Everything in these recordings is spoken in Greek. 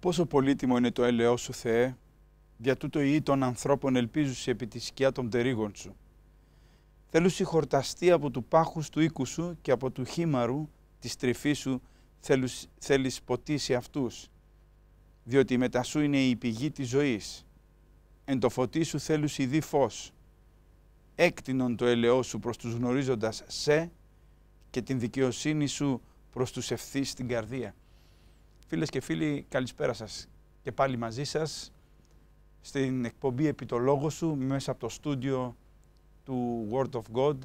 Πόσο πολύτιμο είναι το έλεό σου, Θεέ, για τούτο η των ανθρώπων ελπίζουσι επί τη σκιά των τερίγων σου. θελω χορταστεί από του πάχους του οίκου σου και από του χήμαρου της τρυφής σου θέλεις ποτίσει αυτούς, διότι μετά σου είναι η πηγή της ζωής. Εν το φωτί σου θέλεις ειδή φω. Έκτινον το έλαιό σου προς τους γνωρίζοντας σε και την δικαιοσύνη σου προς τους ευθύς στην καρδία. Φίλες και φίλοι, καλησπέρα σας και πάλι μαζί σας στην εκπομπή «Επί το λόγο σου» μέσα από το στούντιο του Word of God,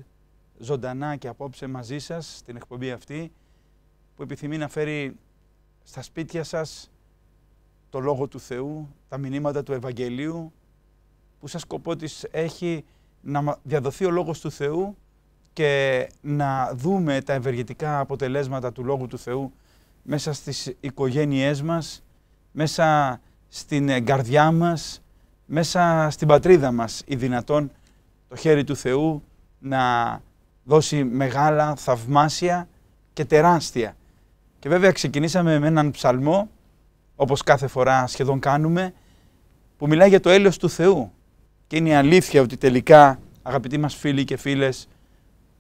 ζωντανά και απόψε μαζί σας στην εκπομπή αυτή που επιθυμεί να φέρει στα σπίτια σας το Λόγο του Θεού, τα μηνύματα του Ευαγγελίου που σας σκοπό της έχει να διαδοθεί ο Λόγος του Θεού και να δούμε τα ευεργετικά αποτελέσματα του Λόγου του Θεού μέσα στις οικογένειές μας, μέσα στην καρδιά μας, μέσα στην πατρίδα μας η δυνατόν το χέρι του Θεού να δώσει μεγάλα, θαυμάσια και τεράστια. Και βέβαια ξεκινήσαμε με έναν ψαλμό, όπως κάθε φορά σχεδόν κάνουμε, που μιλάει για το έλεος του Θεού. Και είναι η αλήθεια ότι τελικά, αγαπητοί μας φίλοι και φίλες,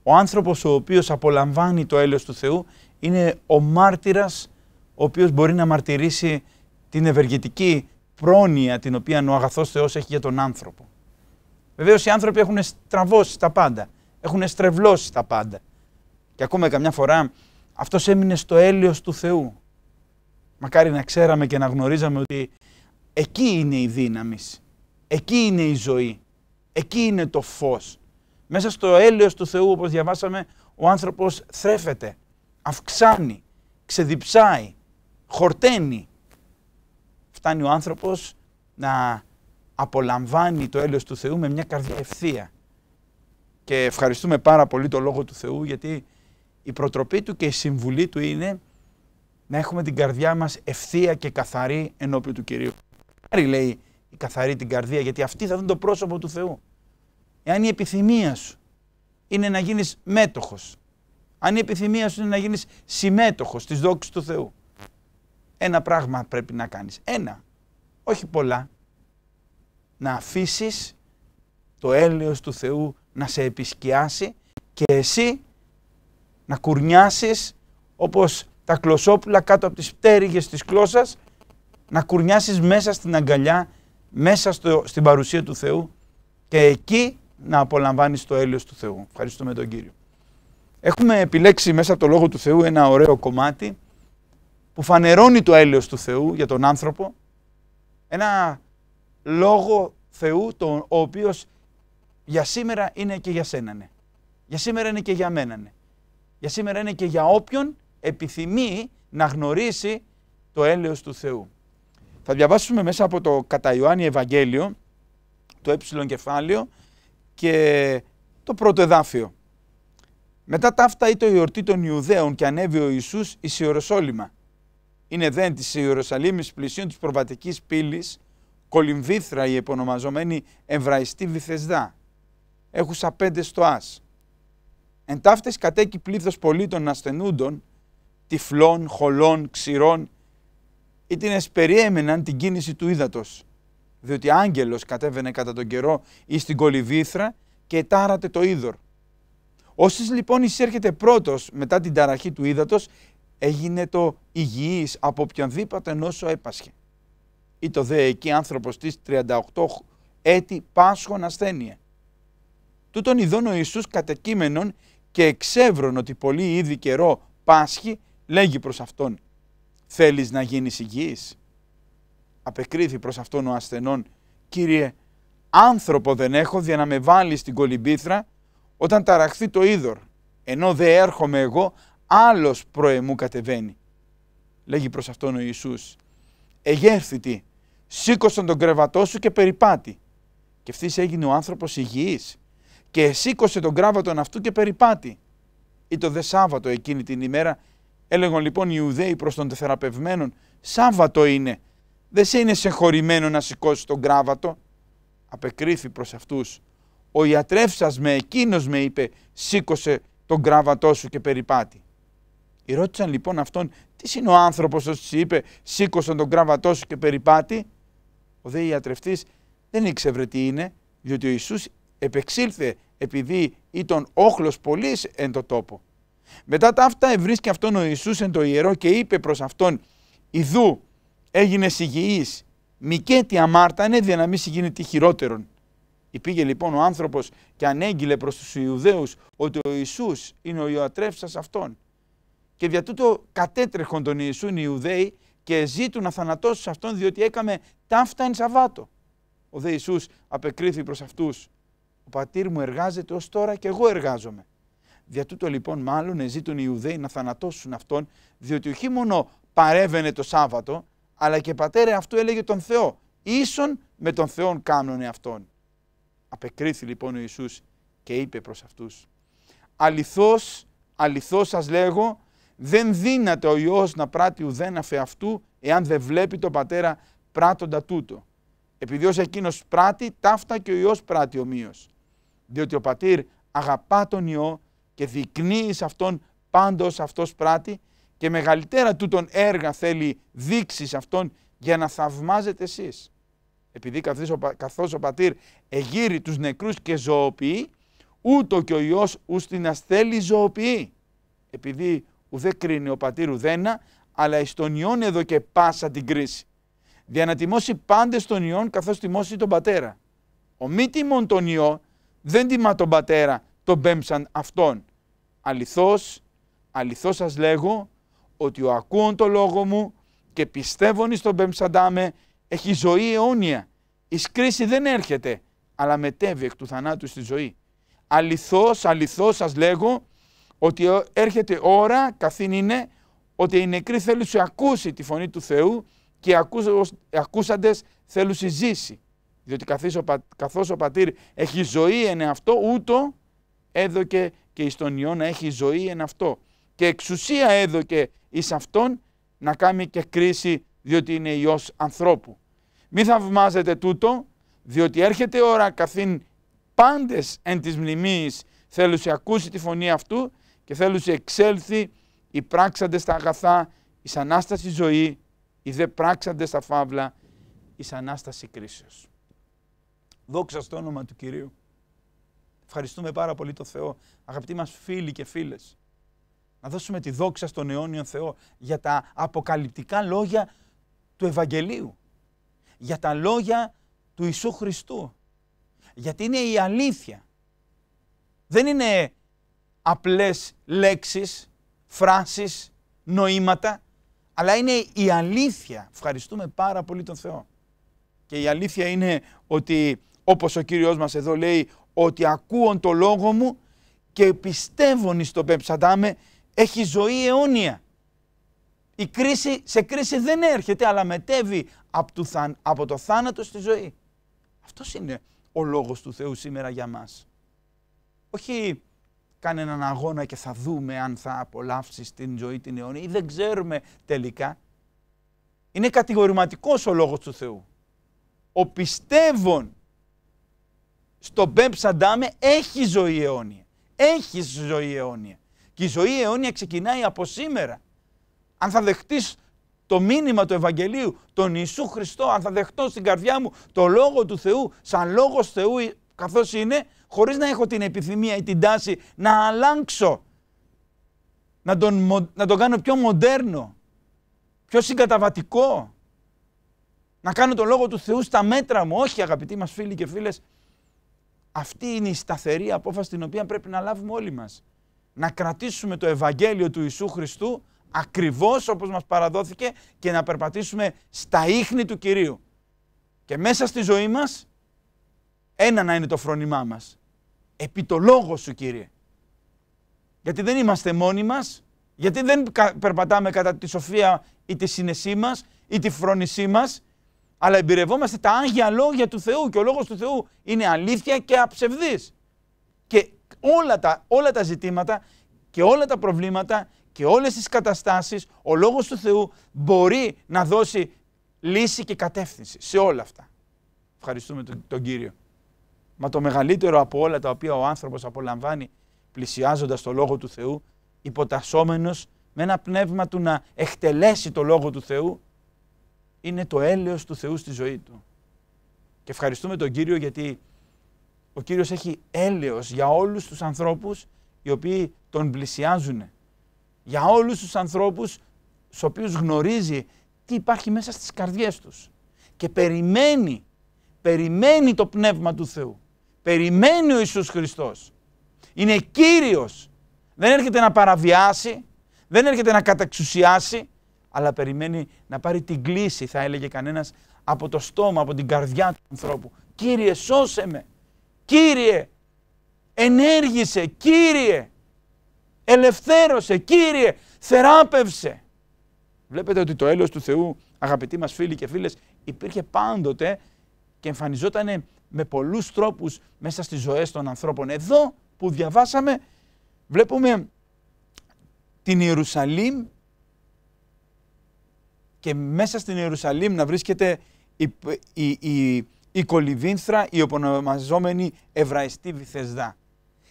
ο άνθρωπος ο οποίος απολαμβάνει το έλεος του Θεού είναι ο μάρτυρας ο οποίος μπορεί να μαρτυρήσει την ευεργετική πρόνοια την οποία ο αγαθός Θεός έχει για τον άνθρωπο. Βεβαίως οι άνθρωποι έχουν στραβώσει τα πάντα, έχουν στρεβλώσει τα πάντα. Και ακόμα καμιά φορά αυτός έμεινε στο έλεος του Θεού. Μακάρι να ξέραμε και να γνωρίζαμε ότι εκεί είναι η δύναμη, εκεί είναι η ζωή, εκεί είναι το φως. Μέσα στο έλεος του Θεού όπως διαβάσαμε ο άνθρωπος θρέφεται, αυξάνει, ξεδιψάει, χορταίνει. Φτάνει ο άνθρωπος να απολαμβάνει το έλεος του Θεού με μια καρδιά ευθεία. Και ευχαριστούμε πάρα πολύ το Λόγο του Θεού γιατί η προτροπή Του και η συμβουλή Του είναι να έχουμε την καρδιά μας ευθεία και καθαρή ενώπιου του Κυρίου. Άρη λέει η καθαρή την καρδία γιατί αυτή θα δουν το πρόσωπο του Θεού. Εάν η επιθυμία σου είναι να γίνεις μέτοχος, αν η επιθυμία σου είναι να γίνεις συμμέτοχος της δόξης του Θεού. Ένα πράγμα πρέπει να κάνεις. Ένα. Όχι πολλά. Να αφήσεις το έλεος του Θεού να σε επισκιάσει και εσύ να κουρνιάσεις όπως τα κλωσόπουλα κάτω από τις πτέρυγες της κλώσσας να κουρνιάσεις μέσα στην αγκαλιά, μέσα στο, στην παρουσία του Θεού και εκεί να απολαμβάνεις το έλεος του Θεού. Ευχαριστούμε τον Κύριο. Έχουμε επιλέξει μέσα από το Λόγο του Θεού ένα ωραίο κομμάτι που φανερώνει το έλεος του Θεού για τον άνθρωπο. Ένα Λόγο Θεού τον, ο οποίος για σήμερα είναι και για σένα ναι. Για σήμερα είναι και για μένα ναι. Για σήμερα είναι και για όποιον επιθυμεί να γνωρίσει το έλεος του Θεού. Θα διαβάσουμε μέσα από το κατά Ιωάννη Ευαγγέλιο, το ε κεφάλαιο και το πρώτο εδάφιο. Μετά ταύτα ήταν η ορτή των Ιουδαίων και ανέβη ο Ιησούς εις Ιεροσόλυμα. Είναι δέν της Ιεροσαλήμης πλησίων της προβατικής πύλης, κολυμβήθρα η επωνομαζομένη Εβραϊστή Βυθεσδά. Έχουσα πέντε στοάς. Εν ταύτες κατέκει πλήθος πολίτων ασθενούντων, τυφλών, χολών, ξηρών, ή την εσπεριέμεναν την κίνηση του ύδατος, διότι άγγελος κατέβαινε κατά τον καιρό εις την κολυβήθρα και τάρατε το είδωρ. Όσοι λοιπόν εισέρχεται πρώτος μετά την ταραχή του ύδατος, έγινε το υγιής από οποιονδήποτε νόσο έπασχε. Ή το δε εκεί άνθρωπος της 38 έτη πάσχων ασθένεια. Τούτων ειδών ο Ιησούς κατεκείμενον και εξεύρων ότι πολύ ήδη καιρό πάσχει, λέγει προς αυτόν «Θέλεις να γίνεις υγιής» απεκρίθη προς αυτόν ο ασθενών «Κύριε, άνθρωπο δεν έχω για να με βάλεις στην κολυμπήθρα όταν ταραχθεί το είδωρ, ενώ δε έρχομαι εγώ, άλλος προεμού κατεβαίνει. Λέγει προς αυτόν ο Ιησούς, «Εγέρθητη, σήκωσαν τον κρεβατό σου και περιπάτη». Και ευθύς έγινε ο άνθρωπος υγιής και σήκωσε τον κράβατον αυτού και περιπάτη. Ή το δε Σάββατο εκείνη την ημέρα, έλεγαν λοιπόν οι Ιουδαίοι προς τον τεθεραπευμένον, Σάββατο είναι, δεν σε είναι συγχωρημένο να σηκώσει τον κράβατο. Απεκρίθη προς αυτούς ο ιατρεύσας με εκείνος με είπε σήκωσε τον κράβατό σου και περιπάτη. ρώτησαν λοιπόν αυτόν τι είναι ο άνθρωπος όσο σου είπε σήκωσε τον κράβατό σου και περιπάτη. Ο δε ιατρευτής δεν ήξερε τι είναι διότι ο Ιησούς επεξήλθε επειδή ήταν όχλος πολύ εν το τόπο. Μετά τα αυτά ευρίσκει αυτόν ο Ιησούς εν το ιερό και είπε προς αυτόν «Ιδού έγινες υγιής, μη και τι αμάρτανε δια να μη χειρότερον». Υπήγε λοιπόν ο άνθρωπος και ανέγγειλε προς τους Ιουδαίους ότι ο Ιησούς είναι ο Ιωατρεύσας αυτών. Και δια τούτο κατέτρεχον τον Ιησού οι Ιουδαίοι και ζήτουν να θανατώσουν αυτόν διότι έκαμε ταύτα εν Σαββάτο. Ο δε Ιησούς απεκρίθη προς αυτούς. Ο πατήρ μου εργάζεται ως τώρα και εγώ εργάζομαι. Δια τούτο λοιπόν μάλλον ζήτουν οι Ιουδαίοι να θανατώσουν αυτόν διότι όχι μόνο παρέβαινε το Σάββατο αλλά και πατέρα αυτού έλεγε τον Θεό. Ίσον με τον Θεόν κάνουνε αυτόν. Απεκρίθη λοιπόν ο Ιησούς και είπε προς αυτούς «Αληθώς, αληθώς σας λέγω, δεν δύναται ο Υιός να πράττει ουδένα αυτού εάν δεν βλέπει τον Πατέρα πράττοντα τούτο. Επειδή ως εκείνος πράττει, ταύτα και ο Υιός πράττει ομοίως. Διότι ο Πατήρ αγαπά τον Υιό και δεικνύει σε Αυτόν πάντως Αυτός πράττει και μεγαλύτερα τούτον έργα θέλει δείξεις σε Αυτόν για να θαυμάζετε εσείς επειδή καθώς ο, πατήρ εγείρει τους νεκρούς και ζωοποιεί, ούτω και ο Υιός ους την αστέλη ζωοποιεί. Επειδή ουδέ κρίνει ο πατήρ ουδένα, αλλά εις τον Υιόν εδώ και πάσα την κρίση. Δια να πάντες τον Υιόν καθώς τιμώσει τον πατέρα. Ο μη τιμών τον Υιό δεν τιμά τον πατέρα, τον πέμψαν αυτόν. Αληθώς, αληθώς σας λέγω, ότι ο ακούων το λόγο μου και πιστεύων εις τον πέμψαντά με, έχει ζωή αιώνια. Η κρίση δεν έρχεται, αλλά μετέβει εκ του θανάτου στη ζωή. Αληθώς, αληθώς σας λέγω ότι έρχεται ώρα, καθήν είναι, ότι η νεκροί θέλουν σου ακούσει τη φωνή του Θεού και οι ακούσαντες θέλουν ζήσει. Διότι καθώς ο πατήρ έχει ζωή εν αυτό, ούτω έδωκε και εις τον Υιό να έχει ζωή εν αυτό. Και εξουσία έδωκε εις αυτόν να κάνει και κρίση διότι είναι Υιός ανθρώπου. Μη θαυμάζετε τούτο, διότι έρχεται η ώρα καθήν πάντες εν της μνημείς θέλουσε ακούσει τη φωνή αυτού και θέλουσε εξέλθει οι πράξαντες στα αγαθά εις Ανάσταση ζωή, η δε πράξαντες στα φαύλα εις Ανάσταση κρίσεως. Δόξα στο όνομα του Κυρίου. Ευχαριστούμε πάρα πολύ τον Θεό, αγαπητοί μας φίλοι και φίλες. Να δώσουμε τη δόξα στον αιώνιο Θεό για τα αποκαλυπτικά λόγια του Ευαγγελίου για τα λόγια του Ιησού Χριστού. Γιατί είναι η αλήθεια. Δεν είναι απλές λέξεις, φράσεις, νοήματα, αλλά είναι η αλήθεια. Ευχαριστούμε πάρα πολύ τον Θεό. Και η αλήθεια είναι ότι όπως ο Κύριος μας εδώ λέει ότι ακούον το λόγο μου και πιστεύουν εις πεψαντάμε έχει ζωή αιώνια. Η κρίση σε κρίση δεν έρχεται αλλά μετέβει από το θάνατο στη ζωή. Αυτός είναι ο λόγος του Θεού σήμερα για μας. Όχι κάνε έναν αγώνα και θα δούμε αν θα απολαύσεις την ζωή την αιώνια ή δεν ξέρουμε τελικά. Είναι κατηγορηματικός ο λόγος του Θεού. Ο πιστεύων στο Σαντάμε έχει ζωή αιώνια. Έχει ζωή αιώνια. Και η ζωή αιώνια ξεκινάει από σήμερα. Αν θα δεχτείς το μήνυμα του Ευαγγελίου, τον Ιησού Χριστό, αν θα δεχτώ στην καρδιά μου το Λόγο του Θεού, σαν Λόγος Θεού καθώς είναι, χωρίς να έχω την επιθυμία ή την τάση να αλλάξω, να τον, να τον κάνω πιο μοντέρνο, πιο συγκαταβατικό, να κάνω το Λόγο του Θεού στα μέτρα μου. Όχι αγαπητοί μας φίλοι και φίλες, αυτή είναι η σταθερή απόφαση την οποία πρέπει να λάβουμε όλοι μας. Να κρατήσουμε το Ευαγγέλιο του Ιησού Χριστού ακριβώς όπως μας παραδόθηκε και να περπατήσουμε στα ίχνη του Κυρίου. Και μέσα στη ζωή μας, ένα να είναι το φρόνημά μας. Επί το λόγο σου Κύριε. Γιατί δεν είμαστε μόνοι μας, γιατί δεν περπατάμε κατά τη σοφία ή τη συνεσή μας ή τη φρόνησή μας, αλλά εμπειρευόμαστε τα άγια λόγια του Θεού και ο λόγος του Θεού είναι αλήθεια και αψευδής. Και όλα τα, όλα τα ζητήματα και όλα τα προβλήματα και όλες τις καταστάσεις ο Λόγος του Θεού μπορεί να δώσει λύση και κατεύθυνση σε όλα αυτά. Ευχαριστούμε τον, τον Κύριο. Μα το μεγαλύτερο από όλα τα οποία ο άνθρωπος απολαμβάνει πλησιάζοντας το Λόγο του Θεού, υποτασσόμενος με ένα πνεύμα του να εκτελέσει το Λόγο του Θεού, είναι το έλεος του Θεού στη ζωή του. Και ευχαριστούμε τον Κύριο γιατί ο Κύριος έχει έλεος για όλους τους ανθρώπους οι οποίοι τον πλησιάζουν για όλους τους ανθρώπους στους οποίους γνωρίζει τι υπάρχει μέσα στις καρδιές τους και περιμένει, περιμένει το Πνεύμα του Θεού, περιμένει ο Ιησούς Χριστός. Είναι Κύριος, δεν έρχεται να παραβιάσει, δεν έρχεται να καταξουσιάσει, αλλά περιμένει να πάρει την κλίση, θα έλεγε κανένας, από το στόμα, από την καρδιά του ανθρώπου. Κύριε σώσε με, Κύριε ενέργησε, Κύριε ελευθέρωσε, Κύριε, θεράπευσε. Βλέπετε ότι το έλεος του Θεού, αγαπητοί μας φίλοι και φίλες, υπήρχε πάντοτε και εμφανιζόταν με πολλούς τρόπους μέσα στις ζωές των ανθρώπων. Εδώ που διαβάσαμε βλέπουμε την Ιερουσαλήμ και μέσα στην Ιερουσαλήμ να βρίσκεται η, η, η, η κολυβίνθρα, η οπονομαζόμενη Εβραϊστή Βηθεσδά.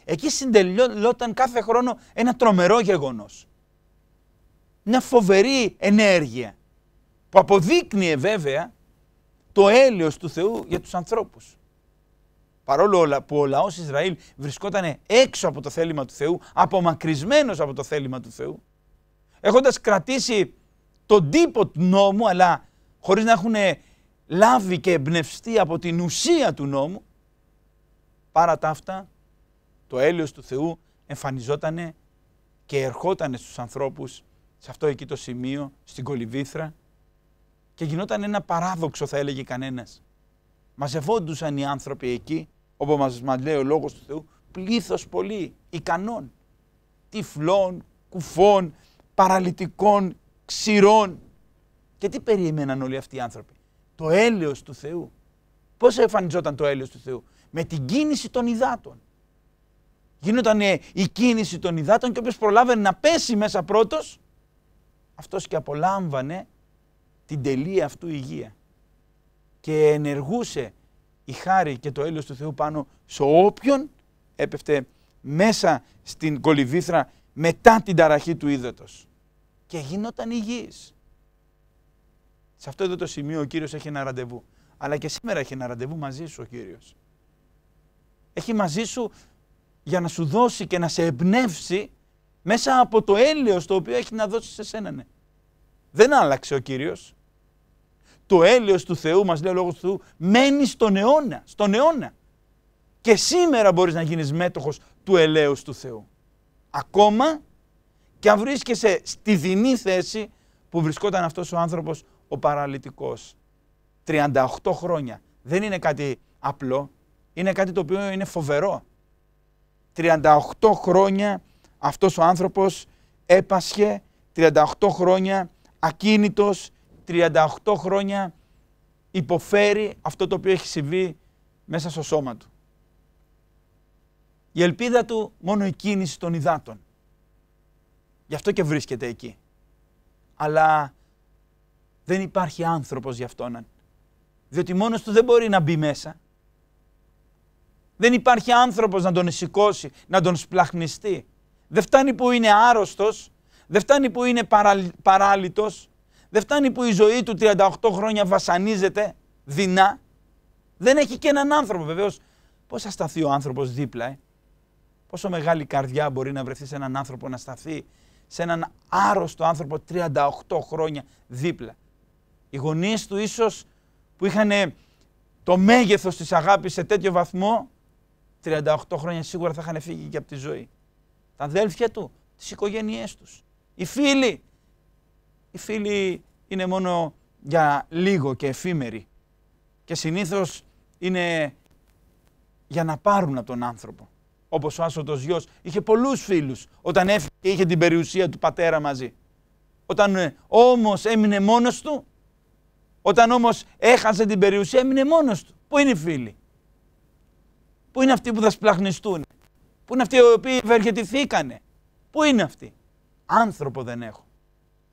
Εκεί συντελειόταν κάθε χρόνο ένα τρομερό γεγονός. Μια φοβερή ενέργεια που αποδείκνυε βέβαια το έλεος του Θεού για τους ανθρώπους. Παρόλο που ο λαός Ισραήλ βρισκόταν έξω από το θέλημα του Θεού, απομακρυσμένος από το θέλημα του Θεού, έχοντας κρατήσει τον τύπο του νόμου, αλλά χωρίς να έχουν λάβει και εμπνευστεί από την ουσία του νόμου, παρά τα αυτά το έλεος του Θεού εμφανιζότανε και ερχόταν στους ανθρώπους σε αυτό εκεί το σημείο, στην Κολυβήθρα και γινόταν ένα παράδοξο θα έλεγε κανένας. Μαζευόντουσαν οι άνθρωποι εκεί, όπου μας, λέει ο Λόγος του Θεού, πλήθος πολύ ικανών, τυφλών, κουφών, παραλυτικών, ξηρών. Και τι περίμεναν όλοι αυτοί οι άνθρωποι. Το έλεος του Θεού. Πώς εμφανιζόταν το έλεος του Θεού. Με την κίνηση των υδάτων γινόταν ε, η κίνηση των υδάτων και όποιος προλάβαινε να πέσει μέσα πρώτος, αυτός και απολάμβανε την τελεία αυτού υγεία. Και ενεργούσε η χάρη και το έλεος του Θεού πάνω σε όποιον έπεφτε μέσα στην κολυβήθρα μετά την ταραχή του ύδατος. Και γινόταν υγιής. Σε αυτό εδώ το σημείο ο Κύριος έχει ένα ραντεβού. Αλλά και σήμερα έχει ένα ραντεβού μαζί σου ο Κύριος. Έχει μαζί σου για να σου δώσει και να σε εμπνεύσει μέσα από το έλεος το οποίο έχει να δώσει σε σένα. Ναι. Δεν άλλαξε ο Κύριος. Το έλεος του Θεού, μας λέει ο Λόγος του Θεού, μένει στον αιώνα, στον αιώνα. Και σήμερα μπορείς να γίνεις μέτοχος του ελέους του Θεού. Ακόμα και αν βρίσκεσαι στη δεινή θέση που βρισκόταν αυτός ο άνθρωπος ο παραλυτικός. 38 χρόνια. Δεν είναι κάτι απλό. Είναι κάτι το οποίο είναι φοβερό. 38 χρόνια αυτός ο άνθρωπος έπασχε, 38 χρόνια ακίνητος, 38 χρόνια υποφέρει αυτό το οποίο έχει συμβεί μέσα στο σώμα του. Η ελπίδα του μόνο η κίνηση των υδάτων. Γι' αυτό και βρίσκεται εκεί. Αλλά δεν υπάρχει άνθρωπος γι' αυτόν. Διότι μόνος του δεν μπορεί να μπει μέσα. Δεν υπάρχει άνθρωπος να τον σηκώσει, να τον σπλαχνιστεί. Δεν φτάνει που είναι άρρωστος, δεν φτάνει που είναι παράλυτος, δεν φτάνει που η ζωή του 38 χρόνια βασανίζεται δεινά. Δεν έχει και έναν άνθρωπο βεβαίως. Πώς θα σταθεί ο άνθρωπος δίπλα, ε? Πόσο μεγάλη καρδιά μπορεί να βρεθεί σε έναν άνθρωπο να σταθεί σε έναν άρρωστο άνθρωπο 38 χρόνια δίπλα. Οι γονείς του ίσως που είχαν το μέγεθος της αγάπης σε τέτοιο βαθμό 38 χρόνια σίγουρα θα είχαν φύγει και από τη ζωή. Τα αδέλφια του, τις οικογένειές τους. Οι φίλοι. Οι φίλοι είναι μόνο για λίγο και εφήμεροι. Και συνήθως είναι για να πάρουν από τον άνθρωπο. Όπως ο Άσωτος γιος είχε πολλούς φίλους όταν έφυγε και είχε την περιουσία του πατέρα μαζί. Όταν ε, όμως έμεινε μόνος του, όταν όμως έχασε την περιουσία έμεινε μόνος του. Πού είναι οι φίλοι. Πού είναι αυτοί που θα σπλαχνιστούν. Πού είναι αυτοί οι οποίοι ευεργετηθήκανε. Πού είναι αυτοί. Άνθρωπο δεν έχω.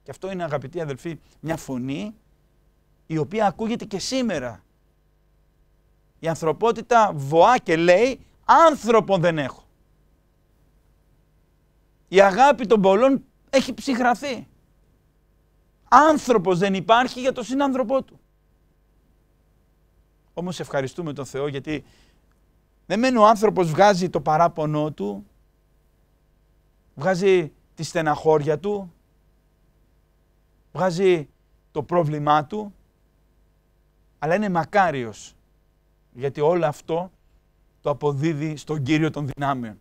Και αυτό είναι αγαπητοί αδελφοί μια φωνή η οποία ακούγεται και σήμερα. Η ανθρωπότητα βοά και λέει άνθρωπο δεν έχω. Η αγάπη των πολλών έχει ψυχραθεί. Άνθρωπος δεν υπάρχει για τον συνάνθρωπό του. Όμως ευχαριστούμε τον Θεό γιατί δεν μένει ο άνθρωπος βγάζει το παράπονό του, βγάζει τη στεναχώρια του, βγάζει το πρόβλημά του, αλλά είναι μακάριος, γιατί όλο αυτό το αποδίδει στον Κύριο των δυνάμεων.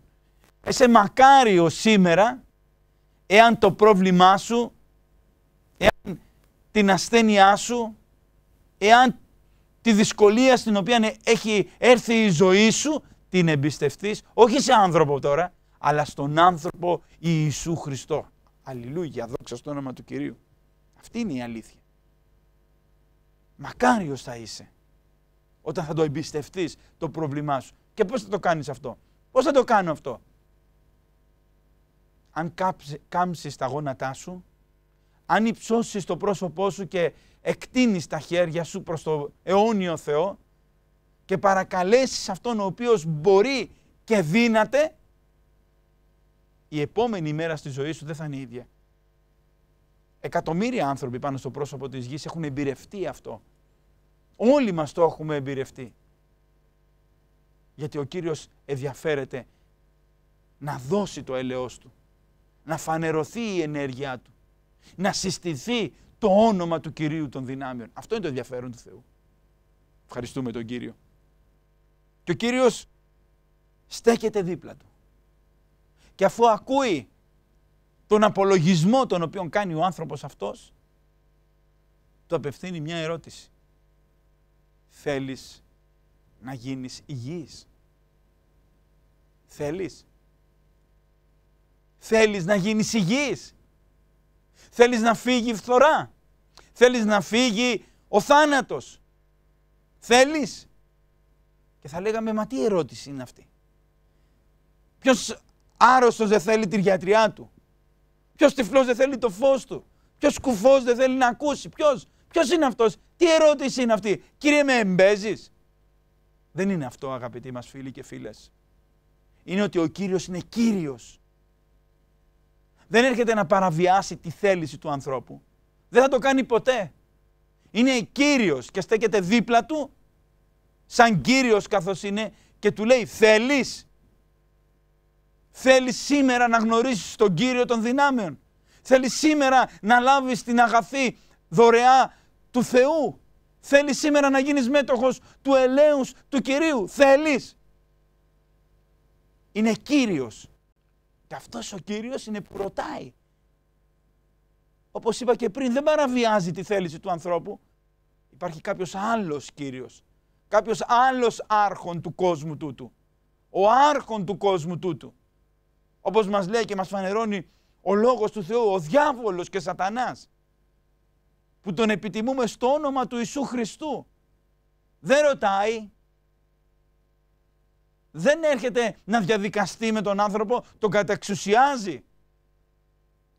Είσαι μακάριο σήμερα, εάν το πρόβλημά σου, εάν την ασθένειά σου, εάν τη δυσκολία στην οποία έχει έρθει η ζωή σου, την εμπιστευτείς, όχι σε άνθρωπο τώρα, αλλά στον άνθρωπο Ιησού Χριστό. Αλληλούια, δόξα στο όνομα του Κυρίου. Αυτή είναι η αλήθεια. Μακάριος θα είσαι όταν θα το εμπιστευτείς το πρόβλημά σου. Και πώς θα το κάνεις αυτό. Πώς θα το κάνω αυτό. Αν κάμψεις τα γόνατά σου, αν υψώσεις το πρόσωπό σου και εκτείνεις τα χέρια σου προς το αιώνιο Θεό και παρακαλέσεις Αυτόν ο οποίος μπορεί και δύναται, η επόμενη μέρα στη ζωή σου δεν θα είναι η ίδια. Εκατομμύρια άνθρωποι πάνω στο πρόσωπο της γης έχουν εμπειρευτεί αυτό. Όλοι μας το έχουμε εμπειρευτεί. Γιατί ο Κύριος ενδιαφέρεται να δώσει το έλεος Του, να φανερωθεί η ενέργειά Του. Να συστηθεί το όνομα του Κυρίου των δυνάμεων. Αυτό είναι το ενδιαφέρον του Θεού. Ευχαριστούμε τον Κύριο. Και ο Κύριος στέκεται δίπλα του. Και αφού ακούει τον απολογισμό τον οποίο κάνει ο άνθρωπος αυτός, του απευθύνει μια ερώτηση. Θέλεις να γίνεις υγιής. Θέλεις. Θέλεις να γίνεις υγιής. Θέλεις να φύγει η φθορά. Θέλεις να φύγει ο θάνατος. Θέλεις. Και θα λέγαμε, μα τι ερώτηση είναι αυτή. Ποιος άρρωστος δεν θέλει τη γιατριά του. Ποιος τυφλός δεν θέλει το φως του. Ποιος κουφός δεν θέλει να ακούσει. Ποιος, ποιος είναι αυτός. Τι ερώτηση είναι αυτή. Κύριε με εμπέζεις. Δεν είναι αυτό αγαπητοί μας φίλοι και φίλες. Είναι ότι ο Κύριος είναι Κύριος δεν έρχεται να παραβιάσει τη θέληση του ανθρώπου. Δεν θα το κάνει ποτέ. Είναι Κύριος και στέκεται δίπλα του, σαν Κύριος καθώς είναι και του λέει θέλεις. Θέλεις σήμερα να γνωρίσεις τον Κύριο των δυνάμεων. Θέλεις σήμερα να λάβεις την αγαθή δωρεά του Θεού. Θέλεις σήμερα να γίνεις μέτοχος του ελέους του Κυρίου. Θέλεις. Είναι Κύριος. Και αυτός ο Κύριος είναι που ρωτάει. Όπως είπα και πριν, δεν παραβιάζει τη θέληση του ανθρώπου. Υπάρχει κάποιος άλλος Κύριος. Κάποιος άλλος άρχον του κόσμου τούτου. Ο άρχον του κόσμου τούτου. Όπως μας λέει και μας φανερώνει ο Λόγος του Θεού, ο διάβολος και σατανάς. Που τον επιτιμούμε στο όνομα του Ιησού Χριστού. Δεν ρωτάει, δεν έρχεται να διαδικαστεί με τον άνθρωπο, τον καταξουσιάζει.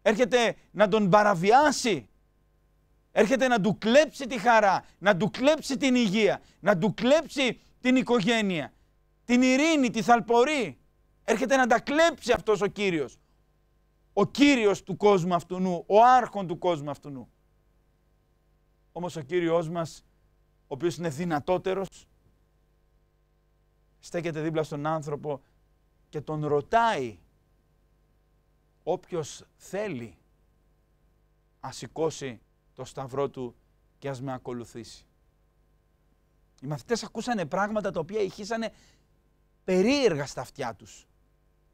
Έρχεται να τον παραβιάσει. Έρχεται να του κλέψει τη χαρά, να του κλέψει την υγεία, να του κλέψει την οικογένεια, την ειρήνη, τη θαλπορή. Έρχεται να τα κλέψει αυτός ο Κύριος. Ο Κύριος του κόσμου αυτού ο άρχον του κόσμου αυτού νου. Όμως ο Κύριος μας, ο οποίος είναι δυνατότερος, στέκεται δίπλα στον άνθρωπο και τον ρωτάει όποιος θέλει ας σηκώσει το σταυρό του και ας με ακολουθήσει. Οι μαθητές ακούσανε πράγματα τα οποία ηχήσανε περίεργα στα αυτιά τους.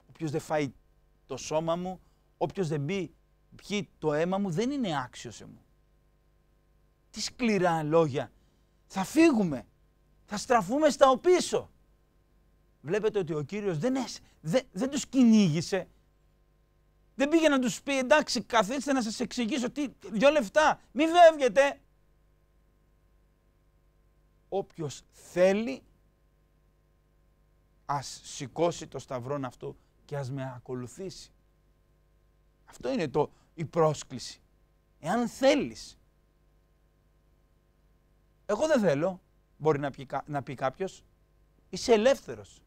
Όποιος δεν φάει το σώμα μου, όποιος δεν πει, πιει το αίμα μου, δεν είναι άξιος ε μου. Τι σκληρά λόγια. Θα φύγουμε. Θα στραφούμε στα οπίσω βλέπετε ότι ο Κύριος δεν, του δεν, δεν τους κυνήγησε. Δεν πήγε να τους πει εντάξει καθίστε να σας εξηγήσω τι, δυο λεφτά, μη φεύγετε. Όποιος θέλει ας σηκώσει το σταυρόν αυτό και ας με ακολουθήσει. Αυτό είναι το, η πρόσκληση. Εάν θέλεις. Εγώ δεν θέλω, μπορεί να πει, να πει κάποιος. Είσαι ελεύθερος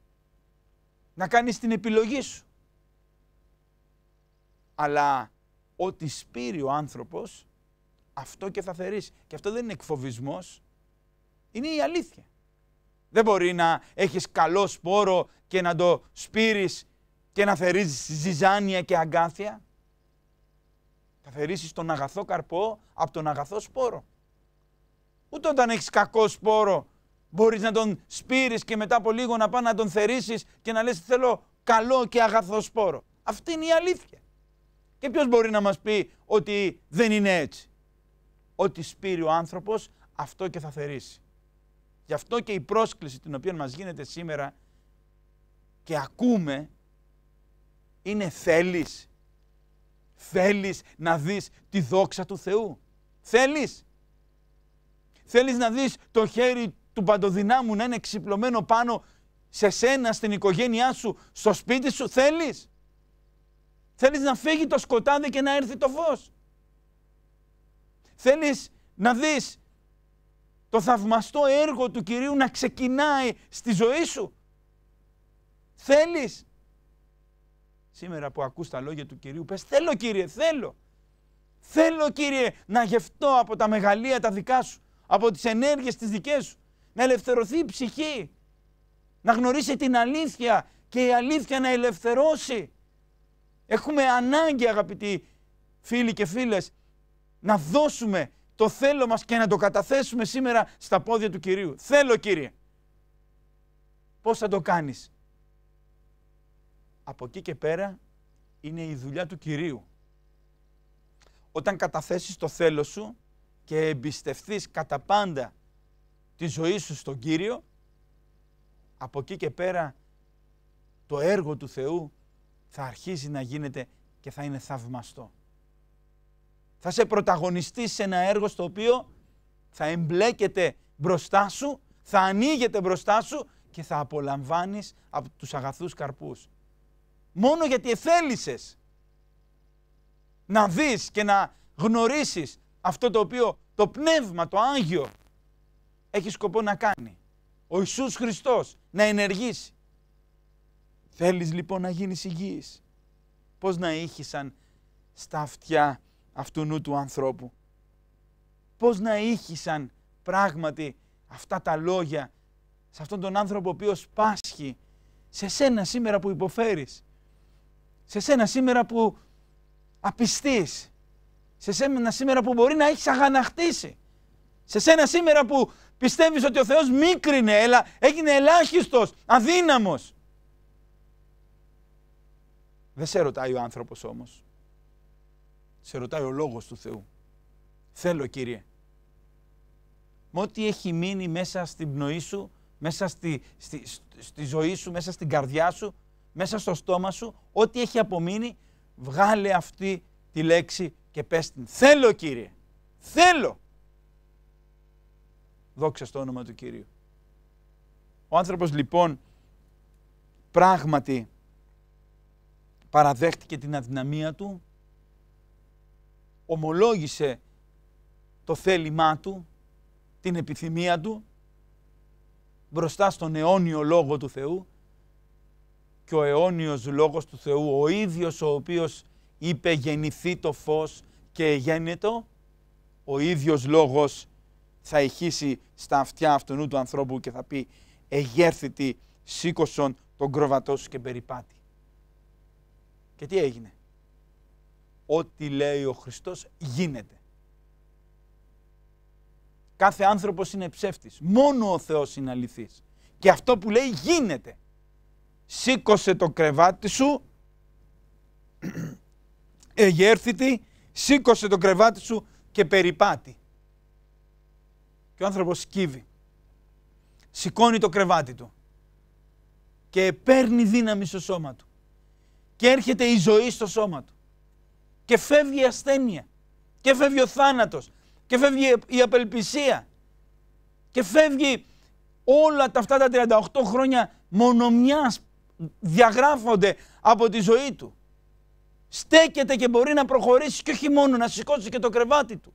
να κάνεις την επιλογή σου. Αλλά ό,τι σπείρει ο άνθρωπος, αυτό και θα θερείς. Και αυτό δεν είναι εκφοβισμός, είναι η αλήθεια. Δεν μπορεί να έχεις καλό σπόρο και να το σπείρεις και να θερίζεις ζυζάνια και αγκάθια. Θα θερήσεις τον αγαθό καρπό από τον αγαθό σπόρο. Ούτε όταν έχεις κακό σπόρο Μπορείς να τον σπείρεις και μετά από λίγο να πάει να τον θερήσεις και να λες θέλω καλό και αγαθό σπόρο. Αυτή είναι η αλήθεια. Και ποιος μπορεί να μας πει ότι δεν είναι έτσι. Ότι σπείρει ο άνθρωπος αυτό και θα θερήσει. Γι' αυτό και η πρόσκληση την οποία μας γίνεται σήμερα και ακούμε είναι θέλεις. Θέλεις να δεις τη δόξα του Θεού. Θέλεις. Θέλεις να δεις το χέρι του παντοδυνάμου να είναι ξυπλωμένο πάνω σε σένα, στην οικογένειά σου, στο σπίτι σου, θέλεις. Θέλεις να φύγει το σκοτάδι και να έρθει το φως. Θέλεις να δεις το θαυμαστό έργο του Κυρίου να ξεκινάει στη ζωή σου. Θέλεις. Σήμερα που ακούς τα λόγια του Κυρίου πες θέλω Κύριε, θέλω. Θέλω Κύριε να γευτώ από τα μεγαλεία τα δικά σου, από τις ενέργειες τις δικές σου να ελευθερωθεί η ψυχή, να γνωρίσει την αλήθεια και η αλήθεια να ελευθερώσει. Έχουμε ανάγκη αγαπητοί φίλοι και φίλες να δώσουμε το θέλω μας και να το καταθέσουμε σήμερα στα πόδια του Κυρίου. Θέλω Κύριε. Πώς θα το κάνεις. Από εκεί και πέρα είναι η δουλειά του Κυρίου. Όταν καταθέσεις το θέλω σου και εμπιστευτείς κατά πάντα τη ζωή σου στον Κύριο, από εκεί και πέρα το έργο του Θεού θα αρχίζει να γίνεται και θα είναι θαυμαστό. Θα σε πρωταγωνιστεί σε ένα έργο στο οποίο θα εμπλέκεται μπροστά σου, θα ανοίγεται μπροστά σου και θα απολαμβάνεις από τους αγαθούς καρπούς. Μόνο γιατί εθέλησες να δεις και να γνωρίσεις αυτό το οποίο το πνεύμα, το Άγιο έχει σκοπό να κάνει. Ο Ιησούς Χριστός να ενεργήσει. Θέλεις λοιπόν να γίνεις υγιής. Πώς να ήχησαν στα αυτιά αυτού νου του ανθρώπου. Πώς να ήχησαν πράγματι αυτά τα λόγια σε αυτόν τον άνθρωπο ο οποίος πάσχει. Σε σένα σήμερα που υποφέρεις. Σε σένα σήμερα που απιστείς. Σε σένα σήμερα που μπορεί να έχεις αγαναχτήσει. Σε σένα σήμερα που Πιστεύεις ότι ο Θεός μίκρινε, ελα, έγινε ελάχιστος, αδύναμος. Δεν σε ρωτάει ο άνθρωπος όμως. Σε ρωτάει ο Λόγος του Θεού. Θέλω Κύριε. Με ό,τι έχει μείνει μέσα στην πνοή σου, μέσα στη, στη, στη ζωή σου, μέσα στην καρδιά σου, μέσα στο στόμα σου, ό,τι έχει απομείνει, βγάλε αυτή τη λέξη και πες την. Θέλω Κύριε. Θέλω. Δόξα στο όνομα του Κύριου. Ο άνθρωπος λοιπόν πράγματι παραδέχτηκε την αδυναμία του, ομολόγησε το θέλημά του, την επιθυμία του, μπροστά στον αιώνιο Λόγο του Θεού και ο αιώνιος Λόγος του Θεού, ο ίδιος ο οποίος είπε γεννηθεί το φως και γέννητο, ο ίδιος Λόγος θα ηχήσει στα αυτιά αυτού του ανθρώπου και θα πει «Εγέρθητη σήκωσον τον κροβατό σου και περιπάτη». Και τι έγινε. Ό,τι λέει ο Χριστός γίνεται. Κάθε άνθρωπος είναι ψεύτης. Μόνο ο Θεός είναι αληθής. Και αυτό που λέει γίνεται. Σήκωσε το κρεβάτι σου, εγέρθητη, σήκωσε το κρεβάτι σου και περιπάτη. Και ο άνθρωπος σκύβει. Σηκώνει το κρεβάτι του. Και παίρνει δύναμη στο σώμα του. Και έρχεται η ζωή στο σώμα του. Και φεύγει η ασθένεια. Και φεύγει ο θάνατος. Και φεύγει η απελπισία. Και φεύγει όλα τα αυτά τα 38 χρόνια μονομιάς διαγράφονται από τη ζωή του. Στέκεται και μπορεί να προχωρήσει και όχι μόνο να σηκώσει και το κρεβάτι του.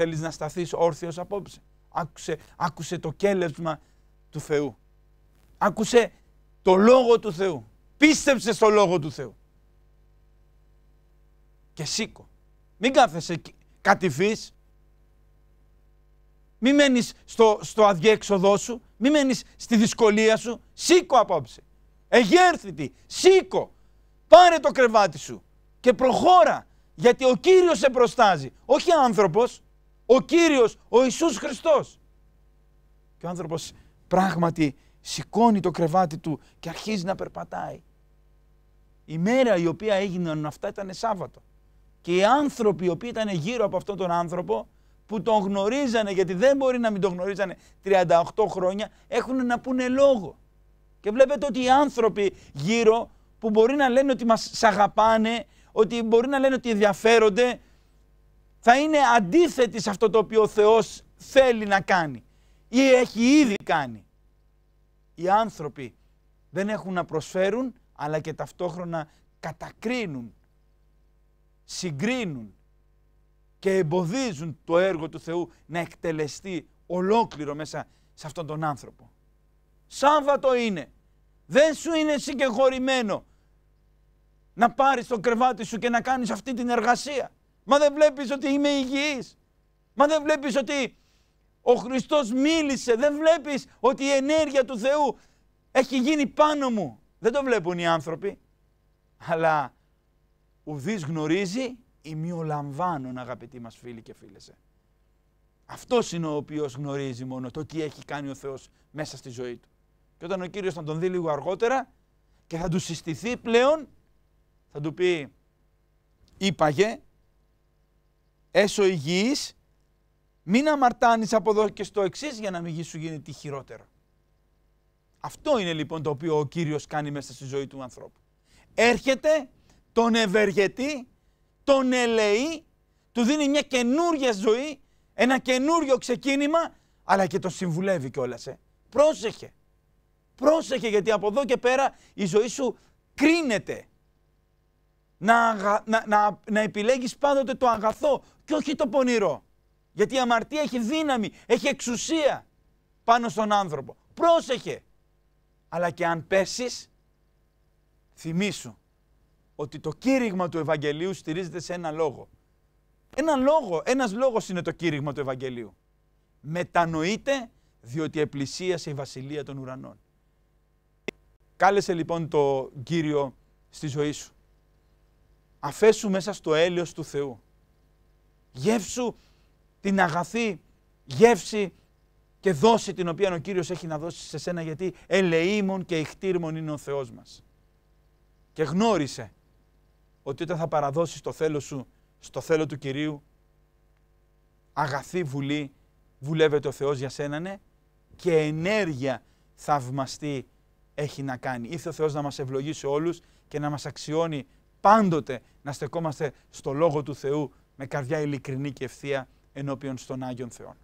Θέλεις να σταθείς όρθιος απόψε. Άκουσε, άκουσε το κέλεσμα του Θεού. Άκουσε το Λόγο του Θεού. Πίστεψε στο Λόγο του Θεού. Και σήκω. Μην κάθεσαι κατηφής. Μην μένεις στο, στο αδιέξοδό σου. Μην μένεις στη δυσκολία σου. Σήκω απόψε. Εγέρθητη. Σήκω. Πάρε το κρεβάτι σου και προχώρα. Γιατί ο Κύριος σε προστάζει. Όχι άνθρωπος ο Κύριος, ο Ιησούς Χριστός. Και ο άνθρωπος πράγματι σηκώνει το κρεβάτι του και αρχίζει να περπατάει. Η μέρα η οποία έγιναν αυτά ήταν Σάββατο. Και οι άνθρωποι οι οποίοι ήταν γύρω από αυτόν τον άνθρωπο που τον γνωρίζανε γιατί δεν μπορεί να μην τον γνωρίζανε 38 χρόνια έχουν να πούνε λόγο. Και βλέπετε ότι οι άνθρωποι γύρω που μπορεί να λένε ότι μας αγαπάνε, ότι μπορεί να λένε ότι ενδιαφέρονται, θα είναι αντίθετη σε αυτό το οποίο ο Θεός θέλει να κάνει ή έχει ήδη κάνει. Οι άνθρωποι δεν έχουν να προσφέρουν αλλά και ταυτόχρονα κατακρίνουν, συγκρίνουν και εμποδίζουν το έργο του Θεού να εκτελεστεί ολόκληρο μέσα σε αυτόν τον άνθρωπο. Σάββατο είναι. Δεν σου είναι συγκεχωρημένο να πάρεις το κρεβάτι σου και να κάνεις αυτή την εργασία. Μα δεν βλέπεις ότι είμαι υγιής. Μα δεν βλέπεις ότι ο Χριστός μίλησε. Δεν βλέπεις ότι η ενέργεια του Θεού έχει γίνει πάνω μου. Δεν το βλέπουν οι άνθρωποι. Αλλά ουδής γνωρίζει ή ολαμβάνουν αγαπητοί μας φίλοι και φίλες. Αυτός είναι ο οποίος γνωρίζει μόνο το τι έχει κάνει ο Θεός μέσα στη ζωή του. Και όταν ο Κύριος θα τον δει λίγο αργότερα και θα του συστηθεί πλέον, θα του πει «Είπαγε, έσω υγιής, μην αμαρτάνεις από εδώ και στο εξής για να μην γη σου γίνει τι χειρότερο. Αυτό είναι λοιπόν το οποίο ο Κύριος κάνει μέσα στη ζωή του ανθρώπου. Έρχεται, τον ευεργετεί, τον ελεεί, του δίνει μια καινούργια ζωή, ένα καινούριο ξεκίνημα, αλλά και τον συμβουλεύει κιόλας. Ε. Πρόσεχε. Πρόσεχε γιατί από εδώ και πέρα η ζωή σου κρίνεται να, να, να, να επιλέγεις πάντοτε το αγαθό και όχι το πονηρό. Γιατί η αμαρτία έχει δύναμη, έχει εξουσία πάνω στον άνθρωπο. Πρόσεχε. Αλλά και αν πέσεις, θυμήσου ότι το κήρυγμα του Ευαγγελίου στηρίζεται σε ένα λόγο. Ένα λόγο, ένας λόγος είναι το κήρυγμα του Ευαγγελίου. Μετανοείται διότι επλησίασε η Βασιλεία των Ουρανών. Κάλεσε λοιπόν το Κύριο στη ζωή σου αφέσου μέσα στο έλεος του Θεού. Γεύσου την αγαθή γεύση και δόση την οποία ο Κύριος έχει να δώσει σε σένα γιατί ελεήμων και ηχτήρμων είναι ο Θεός μας. Και γνώρισε ότι όταν θα παραδώσεις το θέλω σου στο θέλω του Κυρίου αγαθή βουλή βουλεύεται ο Θεός για σένα ναι, και ενέργεια θαυμαστή έχει να κάνει. Ήρθε ο Θεός να μας ευλογήσει όλους και να μας αξιώνει πάντοτε να στεκόμαστε στο Λόγο του Θεού με καρδιά ειλικρινή και ευθεία ενώπιον στον Άγιον Θεών.